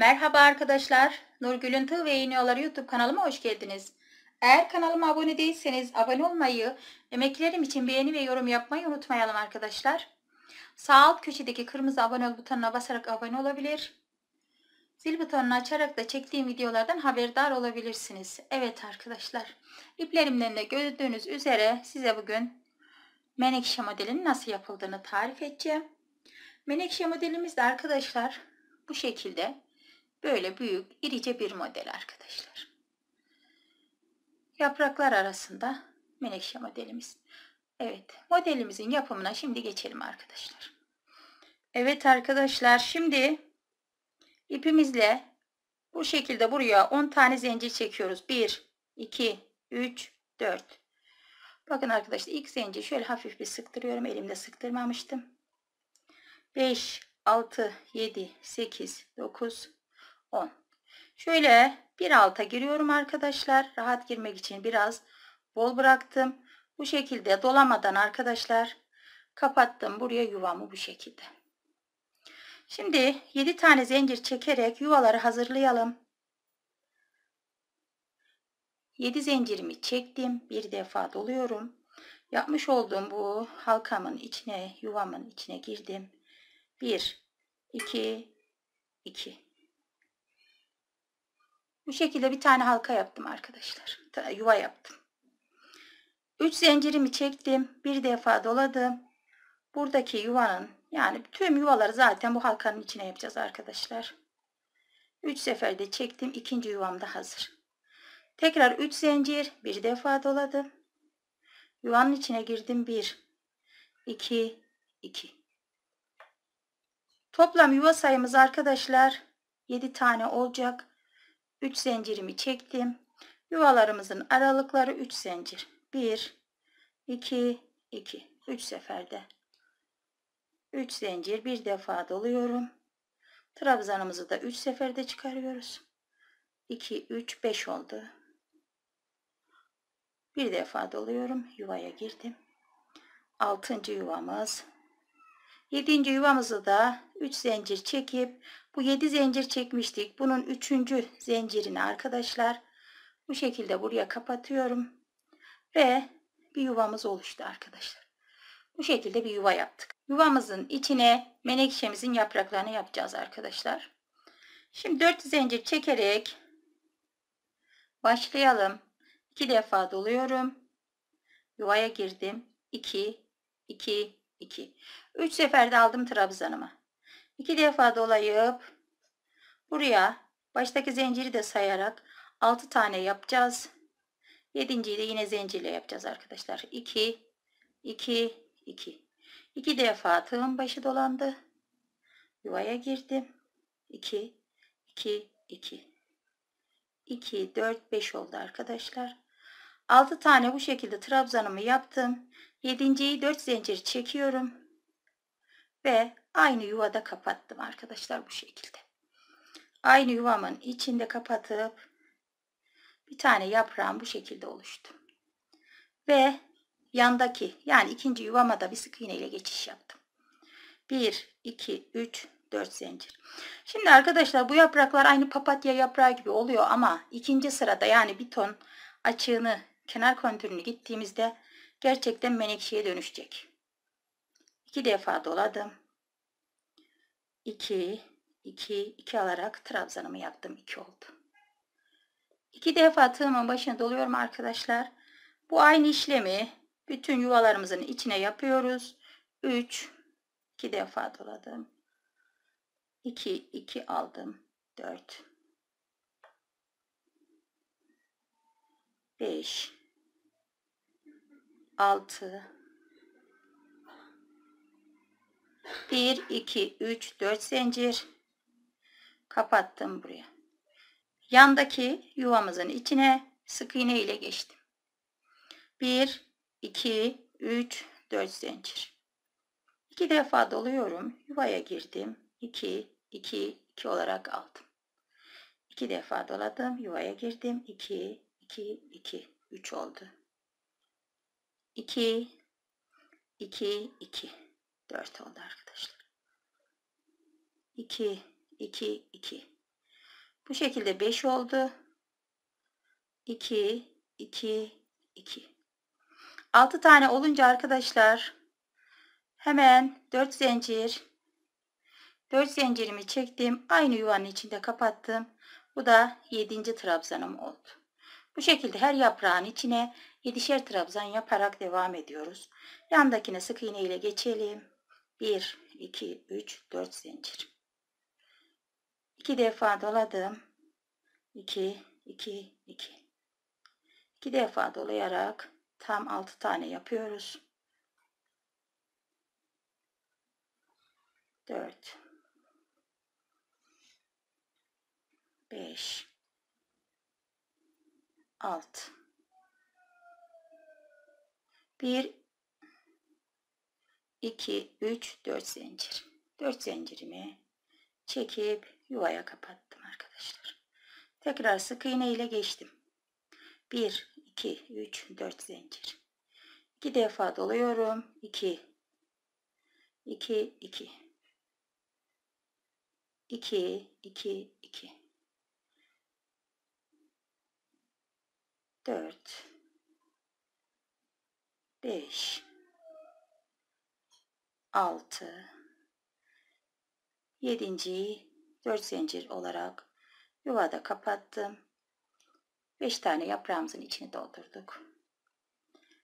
Merhaba arkadaşlar. Nurgül'ün Tığ ve İğne Yolları YouTube kanalıma hoş geldiniz. Eğer kanalıma abone değilseniz abone olmayı, emeklerim için beğeni ve yorum yapmayı unutmayalım arkadaşlar. Sağ alt köşedeki kırmızı abone ol butonuna basarak abone olabilir. Zil butonunu açarak da çektiğim videolardan haberdar olabilirsiniz. Evet arkadaşlar, iplerimden de gördüğünüz üzere size bugün menekşe modelinin nasıl yapıldığını tarif edeceğim. Menekşe modelimiz de arkadaşlar bu şekilde Böyle büyük, irice bir model arkadaşlar. Yapraklar arasında menekşe modelimiz. Evet, modelimizin yapımına şimdi geçelim arkadaşlar. Evet arkadaşlar, şimdi ipimizle bu şekilde buraya 10 tane zincir çekiyoruz. 1, 2, 3, 4. Bakın arkadaşlar ilk zincir şöyle hafif bir sıktırıyorum. Elimde sıktırmamıştım. 5, 6, 7, 8, 9, 10. Şöyle bir alta giriyorum arkadaşlar. Rahat girmek için biraz bol bıraktım. Bu şekilde dolamadan arkadaşlar kapattım. Buraya yuvamı bu şekilde. Şimdi 7 tane zincir çekerek yuvaları hazırlayalım. 7 zincirimi çektim. Bir defa doluyorum. Yapmış olduğum bu halkamın içine, yuvamın içine girdim. 1 2 2 bu şekilde bir tane halka yaptım arkadaşlar. Yuva yaptım. 3 zincirimi çektim. Bir defa doladım. Buradaki yuvanın yani tüm yuvaları zaten bu halkanın içine yapacağız arkadaşlar. 3 seferde çektim. ikinci yuvam da hazır. Tekrar 3 zincir. Bir defa doladım. Yuvanın içine girdim. 1, 2, 2. Toplam yuva sayımız arkadaşlar 7 tane olacak. 3 zincirimi çektim. Yuvalarımızın aralıkları 3 zincir. 1 2 2 3 seferde 3 zincir bir defa doluyorum. Trabzanımızı da 3 seferde çıkarıyoruz. 2 3 5 oldu. Bir defa doluyorum. Yuvaya girdim. 6. yuvamız. 7. yuvamızı da 3 zincir çekip bu 7 zincir çekmiştik. Bunun 3. zincirini arkadaşlar bu şekilde buraya kapatıyorum. Ve bir yuvamız oluştu arkadaşlar. Bu şekilde bir yuva yaptık. Yuvamızın içine menekşemizin yapraklarını yapacağız arkadaşlar. Şimdi 4 zincir çekerek başlayalım. 2 defa doluyorum. Yuvaya girdim. 2 2 2. 3 seferde aldım trabzanımı. 2 defa dolayıp buraya baştaki zinciri de sayarak 6 tane yapacağız. 7.yi de yine zincirle yapacağız arkadaşlar. 2 2 2 2 defa tığım başı dolandı. Yuvaya girdim. 2 2 2 2 4 5 oldu arkadaşlar. 6 tane bu şekilde trabzanımı yaptım. 7.yi 4 zincir çekiyorum ve aynı yuvada kapattım arkadaşlar bu şekilde. Aynı yuvamın içinde kapatıp bir tane yaprağım bu şekilde oluştu. Ve yandaki yani ikinci yuvama da bir sık iğne ile geçiş yaptım. 1, 2, 3, 4 zincir. Şimdi arkadaşlar bu yapraklar aynı papatya yaprağı gibi oluyor ama ikinci sırada yani bir ton açığını kenar kontürünü gittiğimizde gerçekten menekşeye dönüşecek. İki defa doladım. 2, 2, 2 alarak trabzanımı yaptım. 2 oldu. 2 defa tığımın başına doluyorum arkadaşlar. Bu aynı işlemi bütün yuvalarımızın içine yapıyoruz. 3, 2 defa doladım. 2, 2 aldım. 4, 5, 6, 1 2 3 4 zincir kapattım buraya yandaki yuvamızın içine sık iğne ile geçtim 1 2 3 4 zincir 2 defa doluyorum yuvaya girdim 2 2 2 olarak aldım 2 defa doladım yuvaya girdim 2 2 2 3 oldu 2 2 2 4 oldu arkadaşlar. 2, 2, 2. Bu şekilde 5 oldu. 2, 2, 2. 6 tane olunca arkadaşlar hemen 4 zincir 4 zincirimi çektim. Aynı yuvanın içinde kapattım. Bu da 7. trabzanım oldu. Bu şekilde her yaprağın içine 7'şer trabzan yaparak devam ediyoruz. Yandakine sık iğne ile geçelim. 1 2 3 4 zincir 2 defa doladım 2 2 2 2 defa dolayarak tam 6 tane yapıyoruz 4 5 6 1 2, 3, 4 zincir. 4 zincirimi çekip yuvaya kapattım arkadaşlar. Tekrar sık iğne ile geçtim. 1, 2, 3, 4 zincir. 2 defa doluyorum. 2, 2, 2. 2, 2, 2. 4, 5, 6 7. 4 zincir olarak yuvada kapattım. 5 tane yaprağımızın içini doldurduk.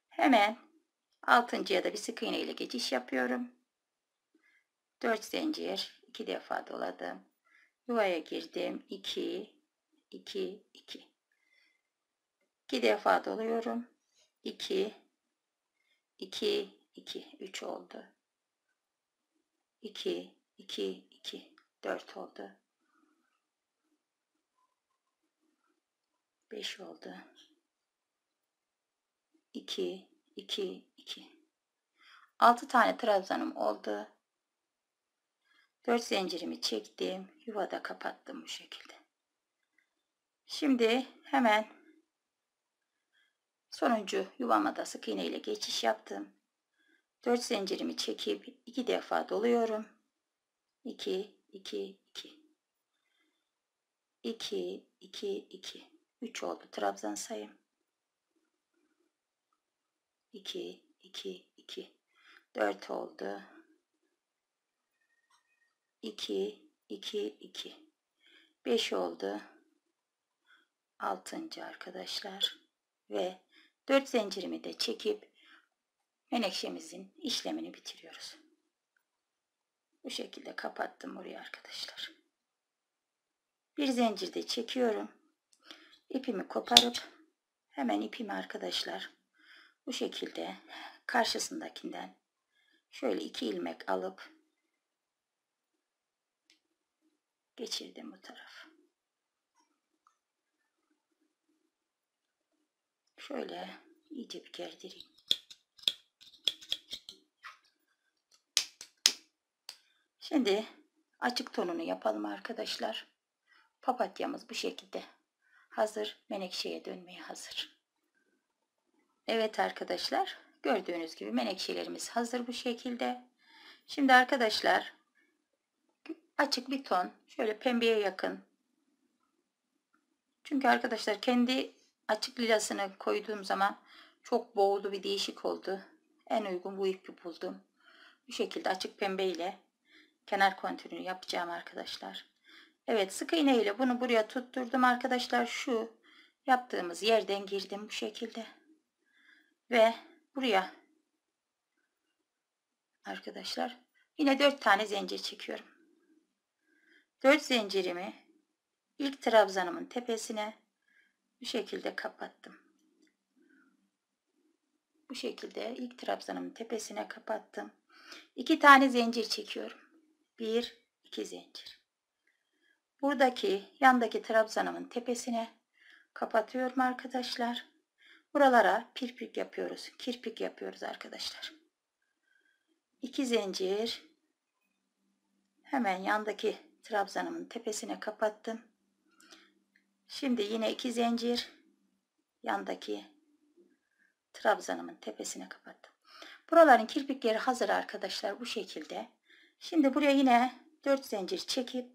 Hemen 6. da bir sık iğne ile geçiş yapıyorum. 4 zincir 2 defa doladım. Yuvaya girdim. 2 2 2 2 defa doluyorum. 2 2 2 3 oldu. 2, 2, 2, 4 oldu. 5 oldu. 2, 2, 2. 6 tane trabzanım oldu. 4 zincirimi çektim. Yuvada kapattım bu şekilde. Şimdi hemen sonuncu yuvama da sık iğne ile geçiş yaptım. 4 zincirimi çekip 2 defa doluyorum. 2, 2, 2. 2, 2, 2. 3 oldu trabzan sayım. 2, 2, 2. 4 oldu. 2, 2, 2. 5 oldu. 6. arkadaşlar. Ve 4 zincirimi de çekip menekşemizin işlemini bitiriyoruz. Bu şekilde kapattım orayı arkadaşlar. Bir zincirde çekiyorum. İpimi koparıp hemen ipimi arkadaşlar bu şekilde karşısındakinden şöyle iki ilmek alıp geçirdim bu tarafı. Şöyle iyice bir gerdireyim. Şimdi açık tonunu yapalım arkadaşlar. Papatyamız bu şekilde. Hazır menekşeye dönmeye hazır. Evet arkadaşlar gördüğünüz gibi menekşelerimiz hazır bu şekilde. Şimdi arkadaşlar açık bir ton şöyle pembeye yakın. Çünkü arkadaşlar kendi açık lilasını koyduğum zaman çok boğulu bir değişik oldu. En uygun bu ipi buldum. Bu şekilde açık pembe ile kenar kontürünü yapacağım arkadaşlar. Evet sık iğne ile bunu buraya tutturdum arkadaşlar. Şu yaptığımız yerden girdim bu şekilde. Ve buraya arkadaşlar yine 4 tane zincir çekiyorum. 4 zincirimi ilk trabzanımın tepesine bu şekilde kapattım. Bu şekilde ilk trabzanımın tepesine kapattım. 2 tane zincir çekiyorum. 1 2 zincir. Buradaki yandaki trabzanımın tepesine kapatıyorum arkadaşlar. Buralara kirpik yapıyoruz. Kirpik yapıyoruz arkadaşlar. 2 zincir. Hemen yandaki trabzanımın tepesine kapattım. Şimdi yine 2 zincir yandaki trabzanımın tepesine kapattım. Buraların kirpikleri hazır arkadaşlar bu şekilde. Şimdi buraya yine 4 zincir çekip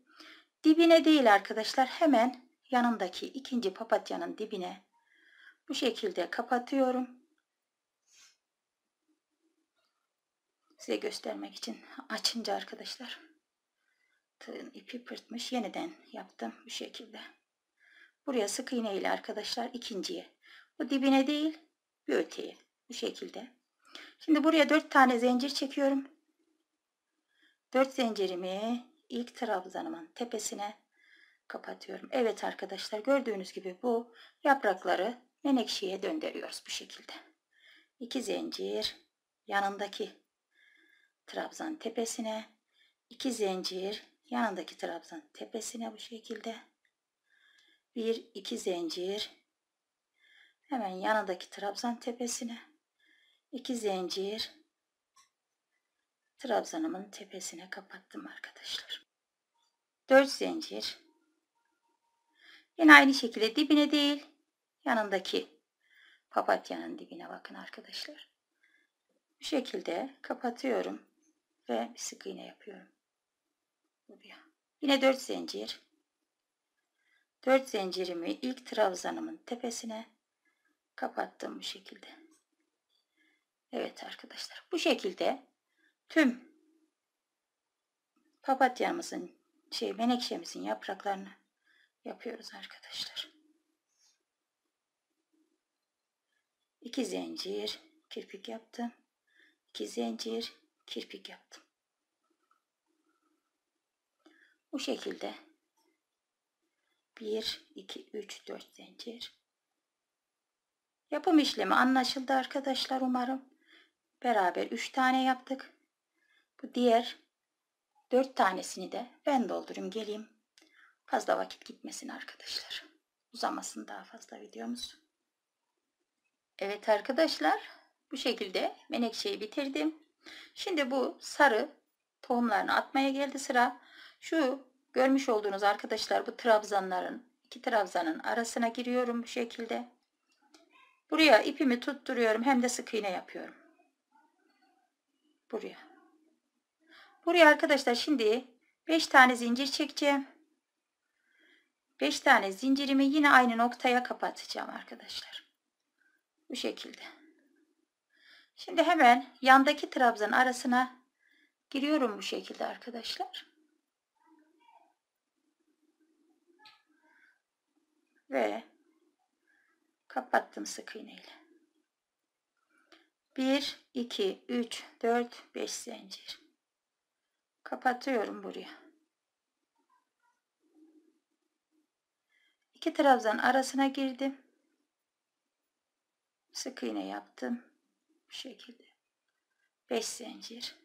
dibine değil arkadaşlar hemen yanındaki ikinci papatyanın dibine bu şekilde kapatıyorum. Size göstermek için açınca arkadaşlar tığın ipi pırtmış yeniden yaptım bu şekilde. Buraya sık iğne ile arkadaşlar ikinciye bu dibine değil bir öteye bu şekilde. Şimdi buraya dört tane zincir çekiyorum. 4 zincirimi ilk trabzanımın tepesine kapatıyorum. Evet arkadaşlar gördüğünüz gibi bu yaprakları menekşeye döndürüyoruz bu şekilde. 2 zincir yanındaki trabzan tepesine 2 zincir yanındaki trabzan tepesine bu şekilde. 1 2 zincir hemen yanındaki trabzan tepesine 2 zincir trabzanımın tepesine kapattım arkadaşlar. Dört zincir. Yine aynı şekilde dibine değil yanındaki papatyanın dibine bakın arkadaşlar. Bu şekilde kapatıyorum ve bir sık iğne yapıyorum. Yine dört zincir. Dört zincirimi ilk trabzanımın tepesine kapattım bu şekilde. Evet arkadaşlar bu şekilde tüm papatyamızın şey menekşemizin yapraklarını yapıyoruz arkadaşlar. İki zincir kirpik yaptım. İki zincir kirpik yaptım. Bu şekilde 1 2 3 4 zincir Yapım işlemi anlaşıldı arkadaşlar umarım. Beraber 3 tane yaptık. Bu diğer dört tanesini de ben doldurayım geleyim. Fazla vakit gitmesin arkadaşlar. Uzamasın daha fazla videomuz. Evet arkadaşlar bu şekilde menekşeyi bitirdim. Şimdi bu sarı tohumlarını atmaya geldi sıra. Şu görmüş olduğunuz arkadaşlar bu trabzanların iki trabzanın arasına giriyorum bu şekilde. Buraya ipimi tutturuyorum hem de sık iğne yapıyorum. Buraya. Buraya arkadaşlar şimdi 5 tane zincir çekeceğim. 5 tane zincirimi yine aynı noktaya kapatacağım arkadaşlar. Bu şekilde. Şimdi hemen yandaki trabzan arasına giriyorum bu şekilde arkadaşlar. Ve kapattım sık iğneyle. ile. 1, 2, 3, 4, 5 zincir kapatıyorum buraya. İki trabzan arasına girdim. Sık iğne yaptım. Bu şekilde. 5 zincir.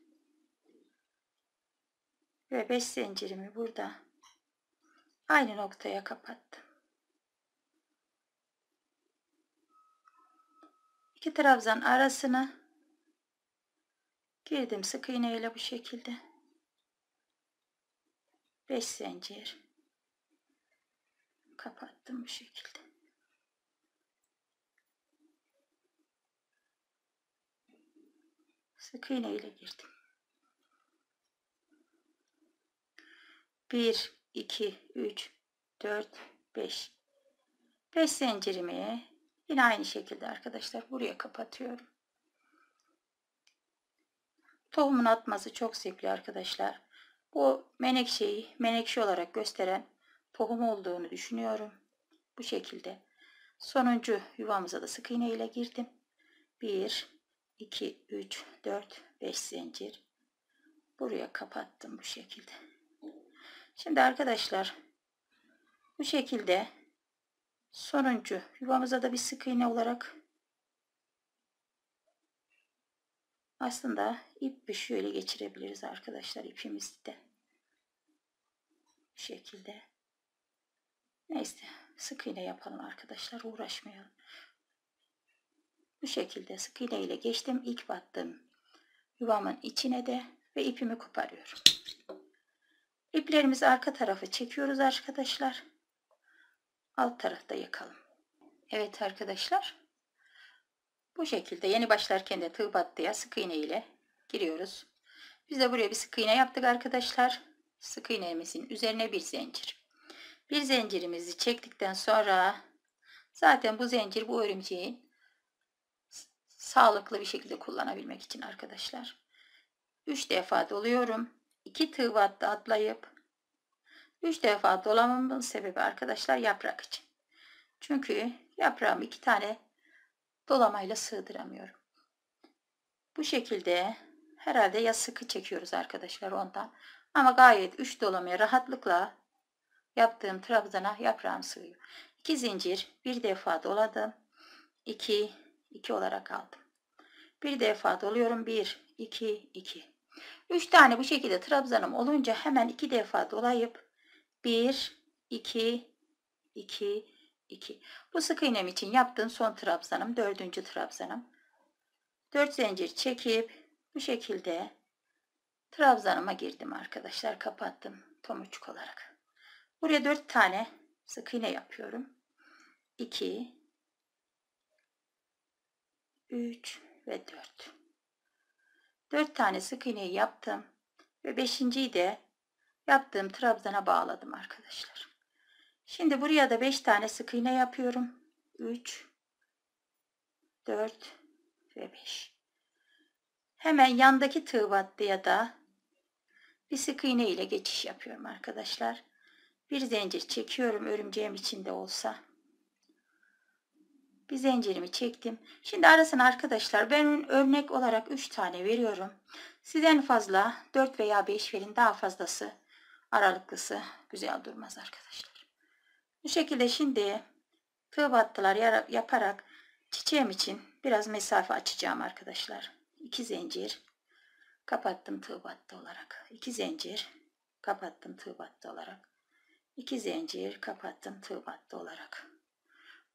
Ve 5 zincirimi burada aynı noktaya kapattım. İki trabzan arasına girdim sık iğneyle bu şekilde. 5 zincir kapattım bu şekilde sık iğne ile girdim 1 2 3 4 5 5 zincirimi yine aynı şekilde arkadaşlar buraya kapatıyorum tohumun atması çok zevkli arkadaşlar bu menekşeyi menekşe olarak gösteren tohum olduğunu düşünüyorum. Bu şekilde. Sonuncu yuvamıza da sık iğne ile girdim. 1, 2, 3, 4, 5 zincir. Buraya kapattım bu şekilde. Şimdi arkadaşlar bu şekilde sonuncu yuvamıza da bir sık iğne olarak aslında ip bir şöyle geçirebiliriz arkadaşlar ipimizde bu şekilde. Neyse sık iğne yapalım arkadaşlar uğraşmayalım. Bu şekilde sık iğne ile geçtim. ilk battım yuvamın içine de ve ipimi koparıyorum. İplerimizi arka tarafı çekiyoruz arkadaşlar. Alt tarafta yakalım. Evet arkadaşlar. Bu şekilde yeni başlarken de tığ battıya sık iğne ile giriyoruz. Biz de buraya bir sık iğne yaptık arkadaşlar sık iğnemizin üzerine bir zincir. Bir zincirimizi çektikten sonra zaten bu zincir bu örümceğin sağlıklı bir şekilde kullanabilmek için arkadaşlar. 3 defa doluyorum. 2 tığ battı atlayıp 3 defa dolamamın sebebi arkadaşlar yaprak için. Çünkü yaprağımı 2 tane dolamayla sığdıramıyorum. Bu şekilde herhalde ya sıkı çekiyoruz arkadaşlar ondan. Ama gayet 3 dolamaya rahatlıkla yaptığım trabzana yaprağım sığıyor. 2 zincir bir defa doladım. 2 2 olarak aldım. Bir defa doluyorum. 1 2 2. 3 tane bu şekilde trabzanım olunca hemen 2 defa dolayıp 1 2 2 2. Bu sık iğnem için yaptığım son trabzanım, dördüncü trabzanım. 4 zincir çekip bu şekilde Trabzanıma girdim arkadaşlar. Kapattım tomurcuk olarak. Buraya 4 tane sık iğne yapıyorum. 2 3 ve 4. 4 tane sık iğneyi yaptım ve 5.yi de yaptığım trabzana bağladım arkadaşlar. Şimdi buraya da 5 tane sık iğne yapıyorum. 3 4 ve 5. Hemen yandaki tığ battıya da bir sık iğne ile geçiş yapıyorum arkadaşlar. Bir zincir çekiyorum örümceğim içinde olsa. Bir zincirimi çektim. Şimdi arasına arkadaşlar ben örnek olarak 3 tane veriyorum. Siz en fazla 4 veya 5 verin daha fazlası aralıklısı güzel durmaz arkadaşlar. Bu şekilde şimdi tığ battılar yaparak çiçeğim için biraz mesafe açacağım arkadaşlar. 2 zincir kapattım tığ olarak 2 zincir kapattım tığ olarak 2 zincir kapattım tığ olarak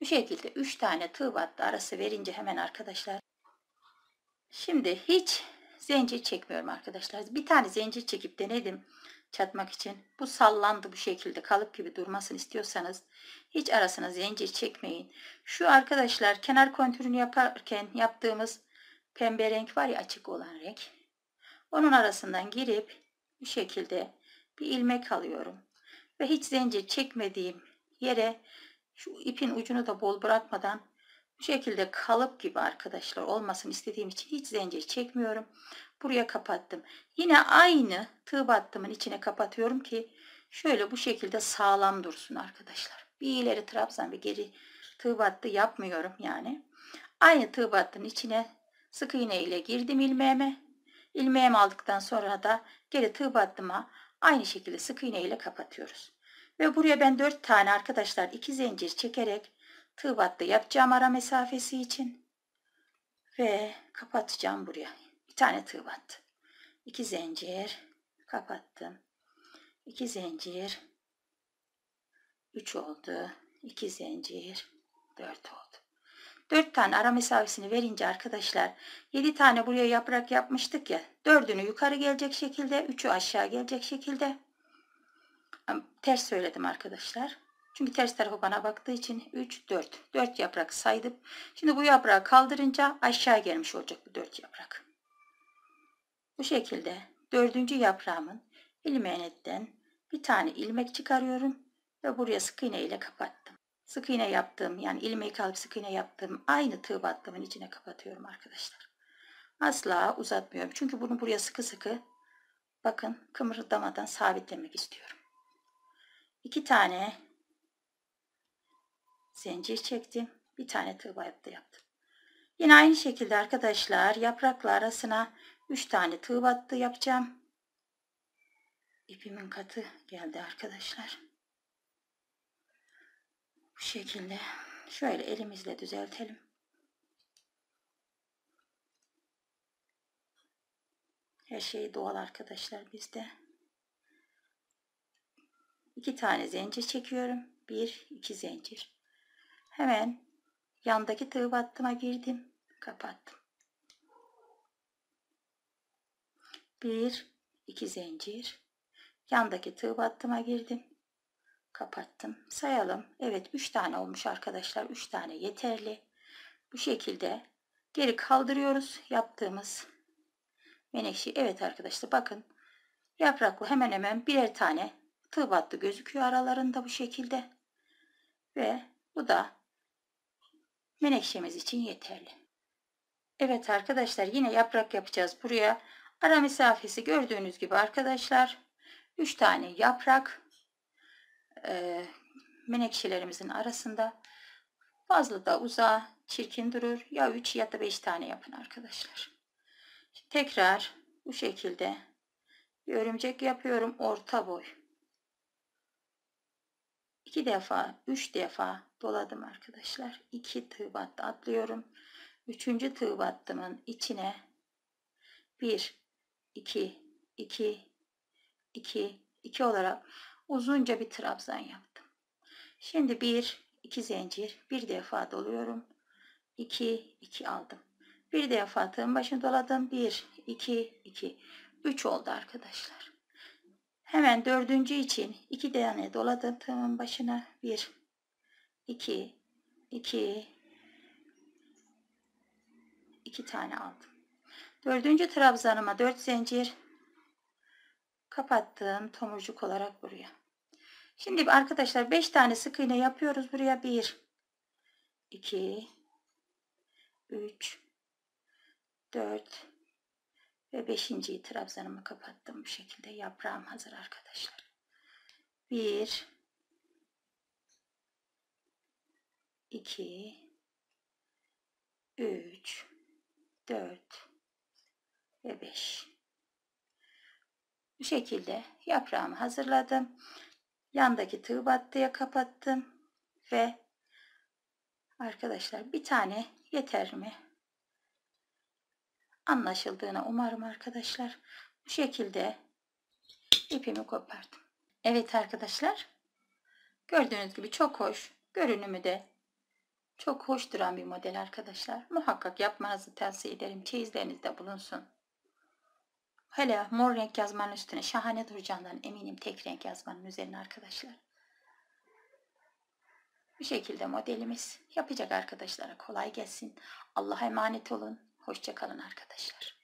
bu şekilde üç tane tığ arası verince hemen arkadaşlar şimdi hiç zincir çekmiyorum arkadaşlar bir tane zincir çekip denedim çatmak için bu sallandı bu şekilde kalıp gibi durmasın istiyorsanız hiç arasına zincir çekmeyin şu arkadaşlar kenar kontürünü yaparken yaptığımız pembe renk var ya açık olan renk. Onun arasından girip bu şekilde bir ilmek alıyorum. Ve hiç zincir çekmediğim yere şu ipin ucunu da bol bırakmadan bu şekilde kalıp gibi arkadaşlar olmasın istediğim için hiç zincir çekmiyorum. Buraya kapattım. Yine aynı tığ battımın içine kapatıyorum ki şöyle bu şekilde sağlam dursun arkadaşlar. Bir ileri trabzan bir geri tığ battı yapmıyorum yani. Aynı tığ battının içine Sık iğne ile girdim ilmeğime. İlmeğimi aldıktan sonra da geri tığ battıma aynı şekilde sık iğne ile kapatıyoruz. Ve buraya ben dört tane arkadaşlar iki zincir çekerek tığ battı yapacağım ara mesafesi için. Ve kapatacağım buraya. Bir tane tığ battı. 2 zincir kapattım. 2 zincir üç oldu. 2 zincir dört oldu. 4 tane ara mesafesini verince arkadaşlar 7 tane buraya yaprak yapmıştık ya 4'ünü yukarı gelecek şekilde 3'ü aşağı gelecek şekilde ters söyledim arkadaşlar. Çünkü ters tarafı bana baktığı için 3, 4. 4 yaprak saydım. Şimdi bu yaprağı kaldırınca aşağı gelmiş olacak bu 4 yaprak. Bu şekilde dördüncü yaprağımın ilmeğinden bir tane ilmek çıkarıyorum ve buraya sık iğne ile kapattım sık iğne yaptığım yani ilmeği kalıp sık iğne yaptığım aynı tığ battımın içine kapatıyorum arkadaşlar. Asla uzatmıyorum. Çünkü bunu buraya sıkı sıkı bakın kımırdamadan sabitlemek istiyorum. İki tane zincir çektim. Bir tane tığ battı yaptım. Yine aynı şekilde arkadaşlar yaprakla arasına 3 tane tığ battı yapacağım. İpimin katı geldi arkadaşlar. Bu şekilde şöyle elimizle düzeltelim. Her şey doğal arkadaşlar bizde. İki tane zincir çekiyorum. Bir, iki zincir. Hemen yandaki tığ battıma girdim. Kapattım. Bir, iki zincir. Yandaki tığ battıma girdim kapattım. Sayalım. Evet 3 tane olmuş arkadaşlar. 3 tane yeterli. Bu şekilde geri kaldırıyoruz yaptığımız menekşe. Evet arkadaşlar bakın yapraklı hemen hemen birer tane tığ gözüküyor aralarında bu şekilde. Ve bu da menekşemiz için yeterli. Evet arkadaşlar yine yaprak yapacağız buraya. Ara mesafesi gördüğünüz gibi arkadaşlar 3 tane yaprak e, menekşelerimizin arasında. Fazla da uzağa çirkin durur. Ya 3 ya da 5 tane yapın arkadaşlar. Şimdi tekrar bu şekilde bir örümcek yapıyorum. Orta boy. 2 defa 3 defa doladım arkadaşlar. 2 tığ battı atlıyorum. 3. tığ battımın içine 1 2 2 2 2 olarak uzunca bir trabzan yaptım. Şimdi bir, iki zincir, bir defa doluyorum. İki iki aldım. Bir defa tığın başını doladım. Bir iki iki üç oldu arkadaşlar. Hemen dördüncü için iki tane doladım tığımın başına. bir iki iki iki tane aldım. Dördüncü trabzanıma dört zincir kapattım. tomurcuk olarak buraya. Şimdi arkadaşlar 5 tane sık iğne yapıyoruz buraya. 1 2 3 4 ve 5. trabzanımı kapattım bu şekilde. Yaprağım hazır arkadaşlar. 1 2 3 4 ve 5 bu şekilde yaprağımı hazırladım. Yandaki tığ battıya kapattım ve arkadaşlar bir tane yeter mi? Anlaşıldığına umarım arkadaşlar. Bu şekilde ipimi kopardım. Evet arkadaşlar. Gördüğünüz gibi çok hoş. Görünümü de çok hoş duran bir model arkadaşlar. Muhakkak yapmanızı tavsiye ederim. Çeyizlerinizde bulunsun. Hele mor renk yazmanın üstüne şahane duracağından eminim tek renk yazmanın üzerine arkadaşlar. Bu şekilde modelimiz yapacak arkadaşlara kolay gelsin. Allah'a emanet olun. Hoşçakalın arkadaşlar.